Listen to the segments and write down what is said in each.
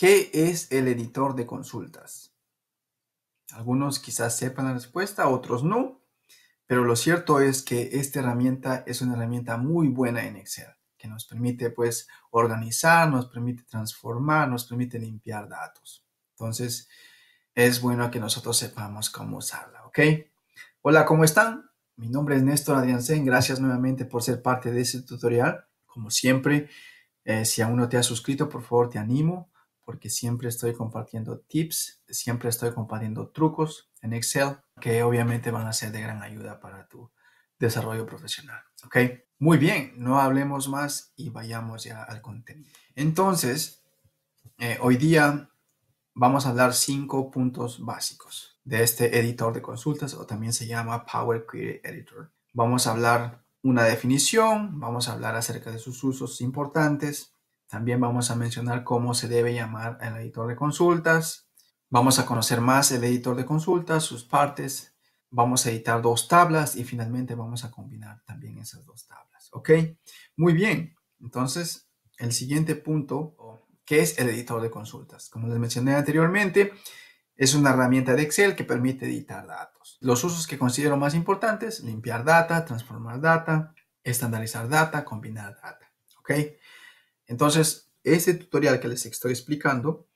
¿Qué es el editor de consultas? Algunos quizás sepan la respuesta, otros no, pero lo cierto es que esta herramienta es una herramienta muy buena en Excel, que nos permite pues organizar, nos permite transformar, nos permite limpiar datos. Entonces, es bueno que nosotros sepamos cómo usarla, ¿ok? Hola, ¿cómo están? Mi nombre es Néstor Adriansen, gracias nuevamente por ser parte de este tutorial. Como siempre, eh, si aún no te has suscrito, por favor te animo porque siempre estoy compartiendo tips, siempre estoy compartiendo trucos en Excel que obviamente van a ser de gran ayuda para tu desarrollo profesional. ¿Ok? Muy bien, no hablemos más y vayamos ya al contenido. Entonces, eh, hoy día vamos a hablar cinco puntos básicos de este editor de consultas o también se llama Power Query Editor. Vamos a hablar una definición, vamos a hablar acerca de sus usos importantes, también vamos a mencionar cómo se debe llamar el editor de consultas. Vamos a conocer más el editor de consultas, sus partes. Vamos a editar dos tablas y finalmente vamos a combinar también esas dos tablas. ¿Ok? Muy bien. Entonces, el siguiente punto, que es el editor de consultas. Como les mencioné anteriormente, es una herramienta de Excel que permite editar datos. Los usos que considero más importantes, limpiar data, transformar data, estandarizar data, combinar data. ¿Ok? Entonces, ese tutorial que les estoy explicando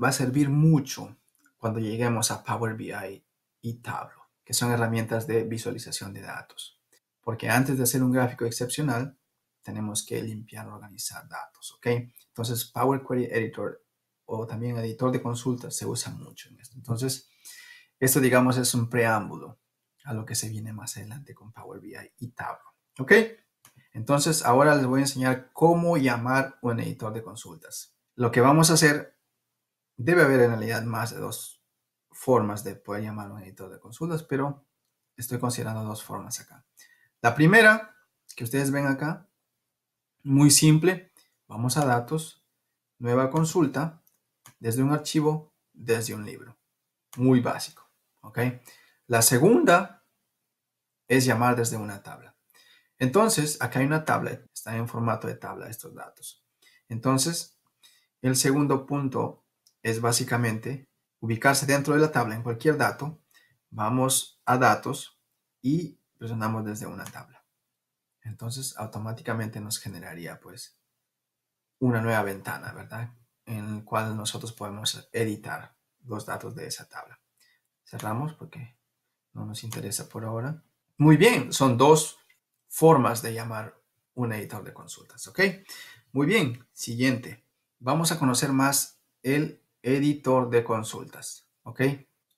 va a servir mucho cuando lleguemos a Power BI y Tableau, que son herramientas de visualización de datos. Porque antes de hacer un gráfico excepcional, tenemos que limpiar, o organizar datos, ¿ok? Entonces, Power Query Editor o también editor de consultas se usa mucho en esto. Entonces, esto, digamos, es un preámbulo a lo que se viene más adelante con Power BI y Tableau, ¿ok? Entonces, ahora les voy a enseñar cómo llamar un editor de consultas. Lo que vamos a hacer, debe haber en realidad más de dos formas de poder llamar un editor de consultas, pero estoy considerando dos formas acá. La primera, que ustedes ven acá, muy simple, vamos a datos, nueva consulta, desde un archivo, desde un libro. Muy básico, La segunda es llamar desde una tabla. Entonces, acá hay una tabla, está en formato de tabla estos datos. Entonces, el segundo punto es básicamente ubicarse dentro de la tabla en cualquier dato. Vamos a datos y presionamos desde una tabla. Entonces, automáticamente nos generaría pues una nueva ventana, ¿verdad? En la cual nosotros podemos editar los datos de esa tabla. Cerramos porque no nos interesa por ahora. Muy bien, son dos formas de llamar un editor de consultas. ¿Ok? Muy bien, siguiente. Vamos a conocer más el editor de consultas. ¿Ok?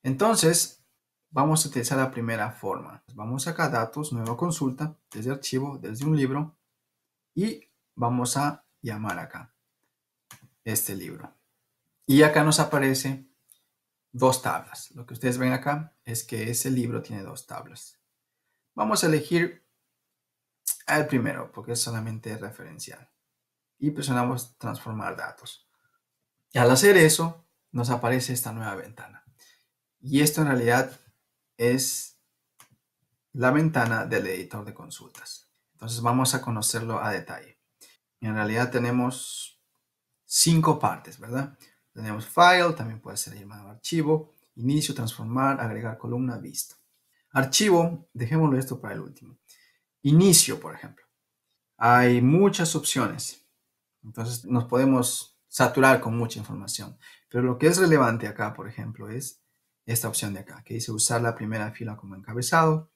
Entonces, vamos a utilizar la primera forma. Vamos acá datos, nueva consulta, desde archivo, desde un libro. Y vamos a llamar acá este libro. Y acá nos aparece dos tablas. Lo que ustedes ven acá es que ese libro tiene dos tablas. Vamos a elegir al primero, porque es solamente referencial. Y presionamos transformar datos. Y al hacer eso, nos aparece esta nueva ventana. Y esto en realidad es la ventana del editor de consultas. Entonces vamos a conocerlo a detalle. en realidad tenemos cinco partes, ¿verdad? Tenemos file, también puede ser llamado archivo, inicio, transformar, agregar columna, visto. Archivo, dejémoslo esto para el último. Inicio, por ejemplo. Hay muchas opciones. Entonces nos podemos saturar con mucha información. Pero lo que es relevante acá, por ejemplo, es esta opción de acá, que dice usar la primera fila como encabezado.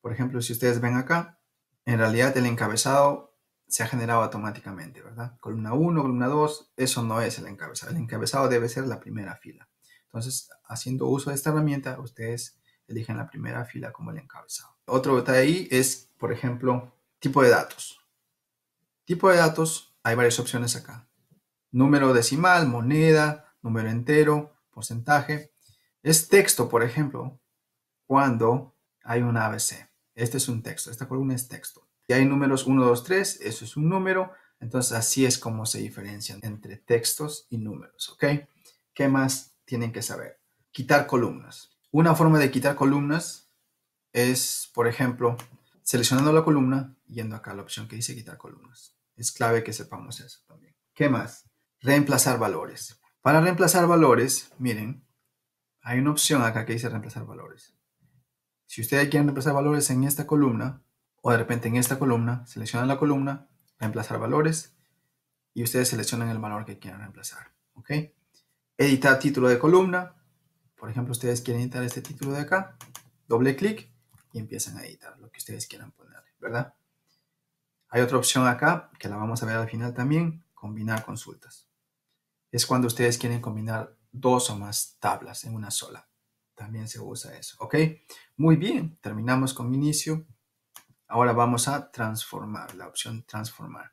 Por ejemplo, si ustedes ven acá, en realidad el encabezado se ha generado automáticamente, ¿verdad? Columna 1, columna 2, eso no es el encabezado. El encabezado debe ser la primera fila. Entonces, haciendo uso de esta herramienta, ustedes Eligen en la primera fila como el encabezado. Otro detalle es, por ejemplo, tipo de datos. Tipo de datos, hay varias opciones acá. Número decimal, moneda, número entero, porcentaje. Es texto, por ejemplo, cuando hay un ABC. Este es un texto, esta columna es texto. Y hay números 1, 2, 3, eso es un número. Entonces así es como se diferencian entre textos y números, ¿ok? ¿Qué más tienen que saber? Quitar columnas. Una forma de quitar columnas es, por ejemplo, seleccionando la columna, yendo acá a la opción que dice quitar columnas. Es clave que sepamos eso también. ¿Qué más? Reemplazar valores. Para reemplazar valores, miren, hay una opción acá que dice reemplazar valores. Si ustedes quieren reemplazar valores en esta columna, o de repente en esta columna, seleccionan la columna, reemplazar valores, y ustedes seleccionan el valor que quieran reemplazar. ¿ok? Editar título de columna, por ejemplo, ustedes quieren editar este título de acá, doble clic y empiezan a editar lo que ustedes quieran poner, ¿verdad? Hay otra opción acá que la vamos a ver al final también, combinar consultas. Es cuando ustedes quieren combinar dos o más tablas en una sola. También se usa eso, ¿ok? Muy bien, terminamos con inicio. Ahora vamos a transformar, la opción transformar.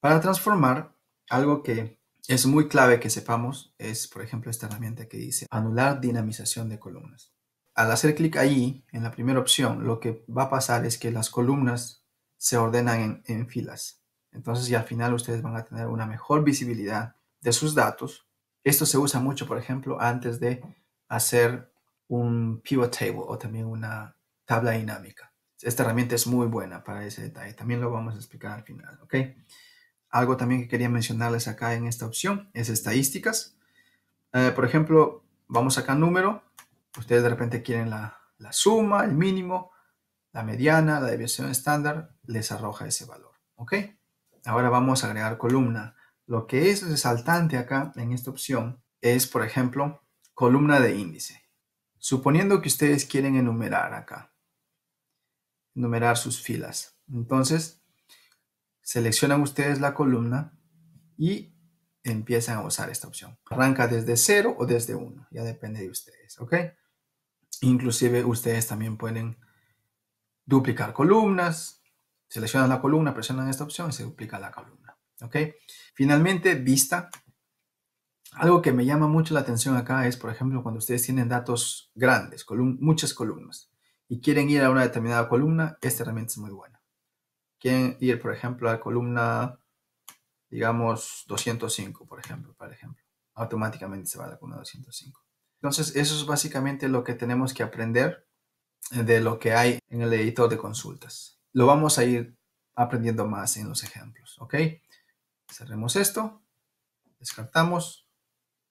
Para transformar, algo que es muy clave que sepamos es, por ejemplo, esta herramienta que dice anular dinamización de columnas. Al hacer clic ahí en la primera opción, lo que va a pasar es que las columnas se ordenan en, filas. Entonces, y al final ustedes van a tener una mejor visibilidad de sus datos. Esto se usa mucho, por ejemplo, antes de hacer un pivot table o también una tabla dinámica. Esta herramienta es muy buena para ese detalle. También lo vamos a explicar al final, ¿ok? Algo también que quería mencionarles acá en esta opción es estadísticas. Eh, por ejemplo, vamos acá a número. Ustedes de repente quieren la, suma, el mínimo, la mediana, la deviación estándar, les arroja ese valor. ¿Ok? Ahora vamos a agregar columna. Lo que es resaltante acá en esta opción es, por ejemplo, columna de índice. Suponiendo que ustedes quieren enumerar acá, enumerar sus filas. Entonces, Seleccionan ustedes la columna y empiezan a usar esta opción. Arranca desde 0 o desde 1, ya depende de ustedes, ¿ok? Inclusive ustedes también pueden duplicar columnas, seleccionan la columna, presionan esta opción y se duplica la columna, ¿ok? Finalmente, vista. Algo que me llama mucho la atención acá es, por ejemplo, cuando ustedes tienen datos grandes, muchas columnas, y quieren ir a una determinada columna, esta herramienta es muy buena quieren ir, por ejemplo, a la columna, digamos, 205, por ejemplo, por ejemplo. Automáticamente se va a la columna 205. Entonces, eso es básicamente lo que tenemos que aprender de lo que hay en el editor de consultas. Lo vamos a ir aprendiendo más en los ejemplos, ¿ok? Cerremos esto, descartamos.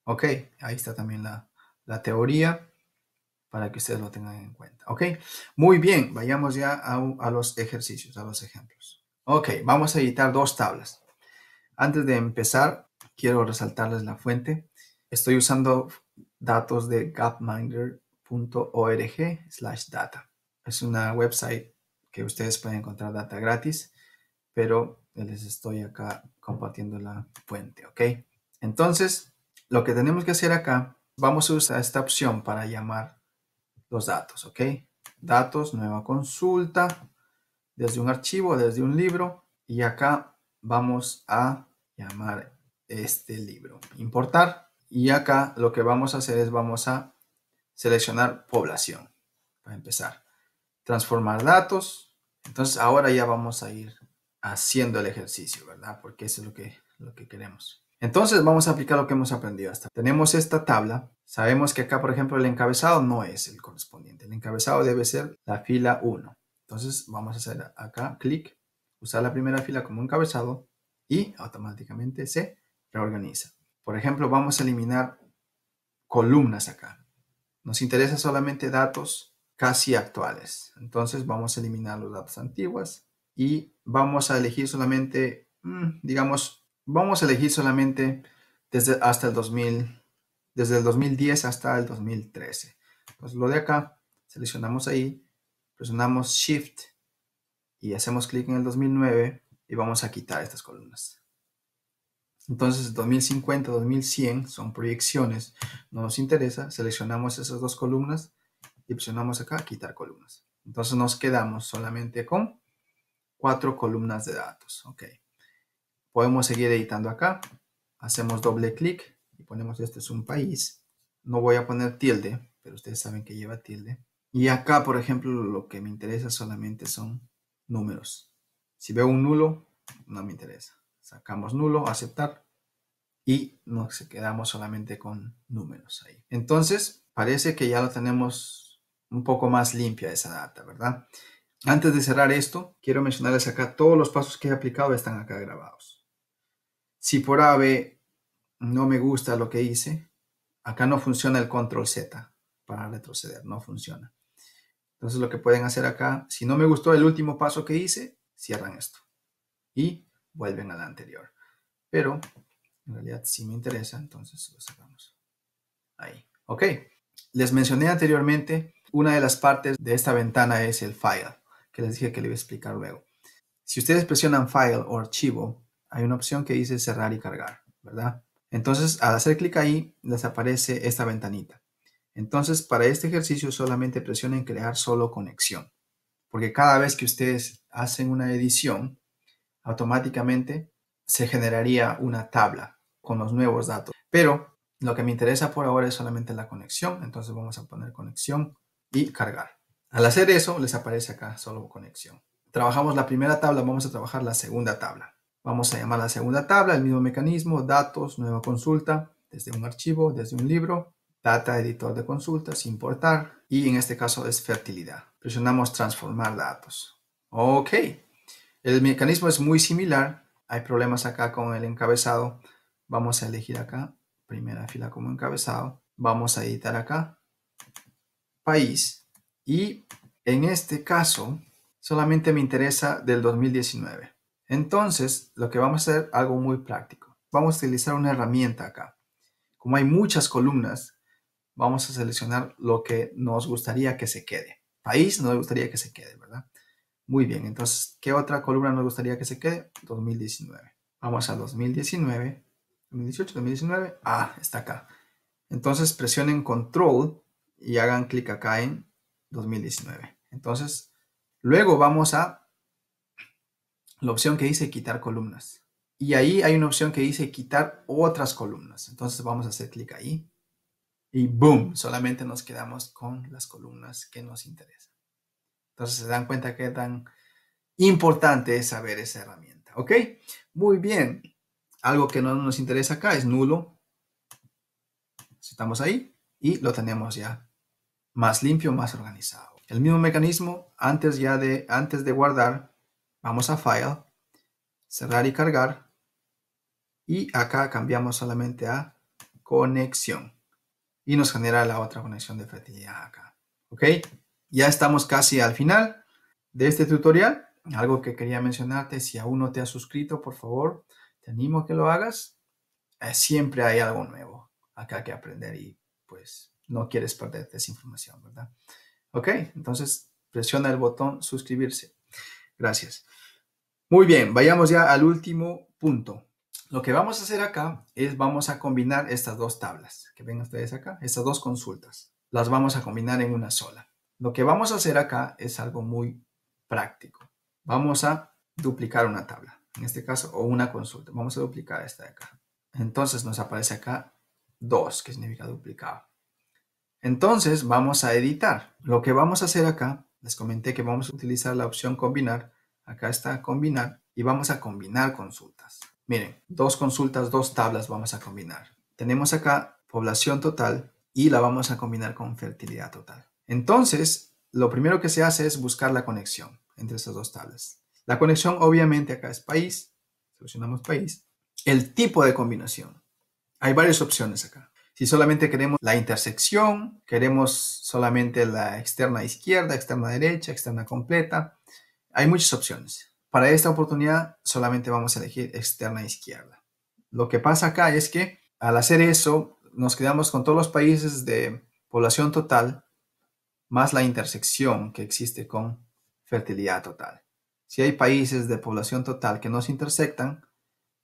Ok, ahí está también la, la teoría para que ustedes lo tengan en cuenta. ¿Ok? Muy bien, vayamos ya a, los ejercicios, a los ejemplos. Ok, vamos a editar dos tablas. Antes de empezar, quiero resaltarles la fuente. Estoy usando datos de gapminder.org slash data. Es una website que ustedes pueden encontrar data gratis, pero les estoy acá compartiendo la fuente, ¿ok? Entonces, lo que tenemos que hacer acá, vamos a usar esta opción para llamar los datos, ¿ok? Datos, nueva consulta, desde un archivo, desde un libro, y acá vamos a llamar este libro, importar, y acá lo que vamos a hacer es vamos a seleccionar población, para empezar, transformar datos, entonces ahora ya vamos a ir haciendo el ejercicio, ¿verdad? Porque eso es lo que, lo que queremos. Entonces vamos a aplicar lo que hemos aprendido hasta. Tenemos esta tabla, sabemos que acá por ejemplo el encabezado no es el correspondiente, el encabezado debe ser la fila 1. Entonces vamos a hacer acá clic, usar la primera fila como encabezado y automáticamente se reorganiza. Por ejemplo, vamos a eliminar columnas acá. Nos interesa solamente datos casi actuales. Entonces vamos a eliminar los datos antiguos y vamos a elegir solamente, mm, digamos, vamos a elegir solamente desde hasta el 2000, desde el 2010 hasta el 2013. Entonces lo de acá, seleccionamos ahí, presionamos Shift y hacemos clic en el 2009 y vamos a quitar estas columnas. Entonces 2050, 2100 son proyecciones, no nos interesa, seleccionamos esas dos columnas y presionamos acá quitar columnas. Entonces nos quedamos solamente con cuatro columnas de datos. ok Podemos seguir editando acá. Hacemos doble clic y ponemos este es un país. No voy a poner tilde, pero ustedes saben que lleva tilde. Y acá, por ejemplo, lo que me interesa solamente son números. Si veo un nulo, no me interesa. Sacamos nulo, aceptar y nos quedamos solamente con números ahí. Entonces, parece que ya lo tenemos un poco más limpia esa data, ¿verdad? Antes de cerrar esto, quiero mencionarles acá todos los pasos que he aplicado están acá grabados. Si por ave no me gusta lo que hice, acá no funciona el control Z para retroceder, no funciona. Entonces lo que pueden hacer acá, si no me gustó el último paso que hice, cierran esto y vuelven a la anterior. Pero en realidad si me interesa, entonces lo cerramos ahí. Ok, les mencioné anteriormente, una de las partes de esta ventana es el file, que les dije que le iba a explicar luego. Si ustedes presionan file o archivo, hay una opción que dice cerrar y cargar, ¿verdad? Entonces, al hacer clic ahí, les aparece esta ventanita. Entonces, para este ejercicio solamente presionen crear solo conexión, porque cada vez que ustedes hacen una edición, automáticamente se generaría una tabla con los nuevos datos. Pero lo que me interesa por ahora es solamente la conexión, entonces vamos a poner conexión y cargar. Al hacer eso, les aparece acá solo conexión. Trabajamos la primera tabla, vamos a trabajar la segunda tabla. Vamos a llamar a la segunda tabla, el mismo mecanismo, datos, nueva consulta, desde un archivo, desde un libro, data, editor de consultas, importar y en este caso es fertilidad. Presionamos transformar datos. Ok, el mecanismo es muy similar. Hay problemas acá con el encabezado. Vamos a elegir acá, primera fila como encabezado. Vamos a editar acá, país. Y en este caso, solamente me interesa del 2019. Entonces, lo que vamos a hacer, algo muy práctico. Vamos a utilizar una herramienta acá. Como hay muchas columnas, vamos a seleccionar lo que nos gustaría que se quede. País nos gustaría que se quede, ¿verdad? Muy bien, entonces, ¿qué otra columna nos gustaría que se quede? 2019. Vamos a 2019, 2018, 2019. Ah, está acá. Entonces, presionen control y hagan clic acá en 2019. Entonces, luego vamos a la opción que dice quitar columnas. Y ahí hay una opción que dice quitar otras columnas. Entonces vamos a hacer clic ahí. Y boom, solamente nos quedamos con las columnas que nos interesan. Entonces se dan cuenta que tan importante es saber esa herramienta. ¿Ok? Muy bien. Algo que no nos interesa acá es nulo. Estamos ahí y lo tenemos ya más limpio, más organizado. El mismo mecanismo antes ya de, antes de guardar, Vamos a File, cerrar y cargar. Y acá cambiamos solamente a conexión. Y nos genera la otra conexión de fertilidad acá. ¿Ok? Ya estamos casi al final de este tutorial. Algo que quería mencionarte, si aún no te has suscrito, por favor, te animo que lo hagas. Eh, siempre hay algo nuevo acá que aprender y pues no quieres perderte esa información, ¿verdad? Ok, entonces presiona el botón suscribirse. Gracias. Muy bien, vayamos ya al último punto. Lo que vamos a hacer acá es vamos a combinar estas dos tablas que ven ustedes acá, estas dos consultas. Las vamos a combinar en una sola. Lo que vamos a hacer acá es algo muy práctico. Vamos a duplicar una tabla, en este caso, o una consulta. Vamos a duplicar esta de acá. Entonces nos aparece acá dos, que significa duplicado. Entonces vamos a editar. Lo que vamos a hacer acá les comenté que vamos a utilizar la opción combinar. Acá está combinar y vamos a combinar consultas. Miren, dos consultas, dos tablas vamos a combinar. Tenemos acá población total y la vamos a combinar con fertilidad total. Entonces, lo primero que se hace es buscar la conexión entre esas dos tablas. La conexión obviamente acá es país, seleccionamos país. El tipo de combinación. Hay varias opciones acá. Si solamente queremos la intersección, queremos solamente la externa izquierda, externa derecha, externa completa, hay muchas opciones. Para esta oportunidad solamente vamos a elegir externa e izquierda. Lo que pasa acá es que al hacer eso nos quedamos con todos los países de población total más la intersección que existe con fertilidad total. Si hay países de población total que no se intersectan,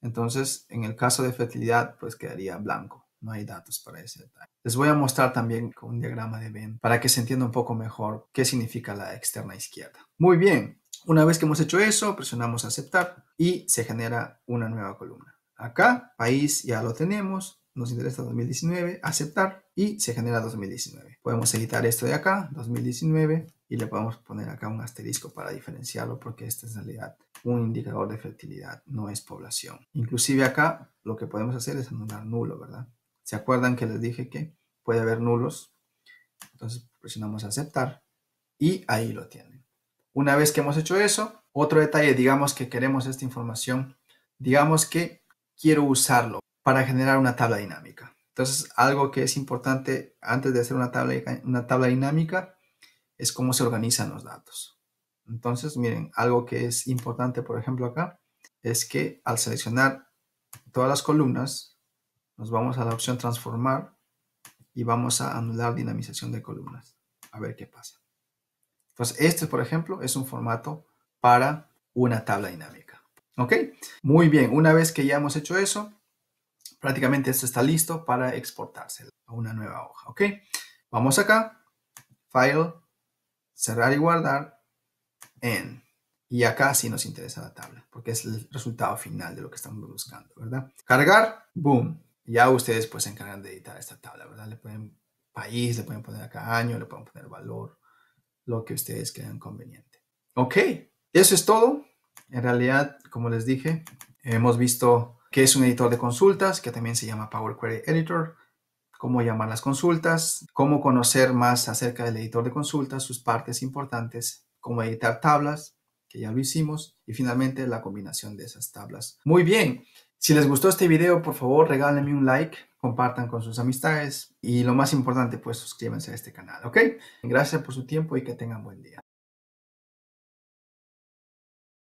entonces en el caso de fertilidad pues quedaría blanco no hay datos para ese detalle. Les voy a mostrar también con un diagrama de Venn para que se entienda un poco mejor qué significa la externa izquierda. Muy bien, una vez que hemos hecho eso, presionamos aceptar y se genera una nueva columna. Acá, país ya lo tenemos, nos interesa 2019, aceptar y se genera 2019. Podemos editar esto de acá, 2019, y le podemos poner acá un asterisco para diferenciarlo porque esta es en realidad un indicador de fertilidad, no es población. Inclusive acá lo que podemos hacer es anular nulo, ¿verdad? ¿Se acuerdan que les dije que puede haber nulos? Entonces presionamos aceptar y ahí lo tienen. Una vez que hemos hecho eso, otro detalle, digamos que queremos esta información, digamos que quiero usarlo para generar una tabla dinámica. Entonces, algo que es importante antes de hacer una tabla, una tabla dinámica es cómo se organizan los datos. Entonces, miren, algo que es importante, por ejemplo, acá, es que al seleccionar todas las columnas, nos vamos a la opción transformar y vamos a anular dinamización de columnas. A ver qué pasa. Entonces, este, por ejemplo, es un formato para una tabla dinámica. ¿Ok? Muy bien, una vez que ya hemos hecho eso, prácticamente esto está listo para exportarse a una nueva hoja. ¿Ok? Vamos acá, File, cerrar y guardar, en. Y acá sí nos interesa la tabla, porque es el resultado final de lo que estamos buscando, ¿verdad? Cargar, boom, ya ustedes pues se encargan de editar esta tabla, ¿verdad? Le pueden país, le pueden poner acá año, le pueden poner valor, lo que ustedes crean conveniente. Ok, eso es todo. En realidad, como les dije, hemos visto que es un editor de consultas, que también se llama Power Query Editor, cómo llamar las consultas, cómo conocer más acerca del editor de consultas, sus partes importantes, cómo editar tablas, que ya lo hicimos, y finalmente la combinación de esas tablas. Muy bien, si les gustó este video, por favor, regálenme un like, compartan con sus amistades y lo más importante, pues suscríbanse a este canal, ¿ok? Gracias por su tiempo y que tengan buen día.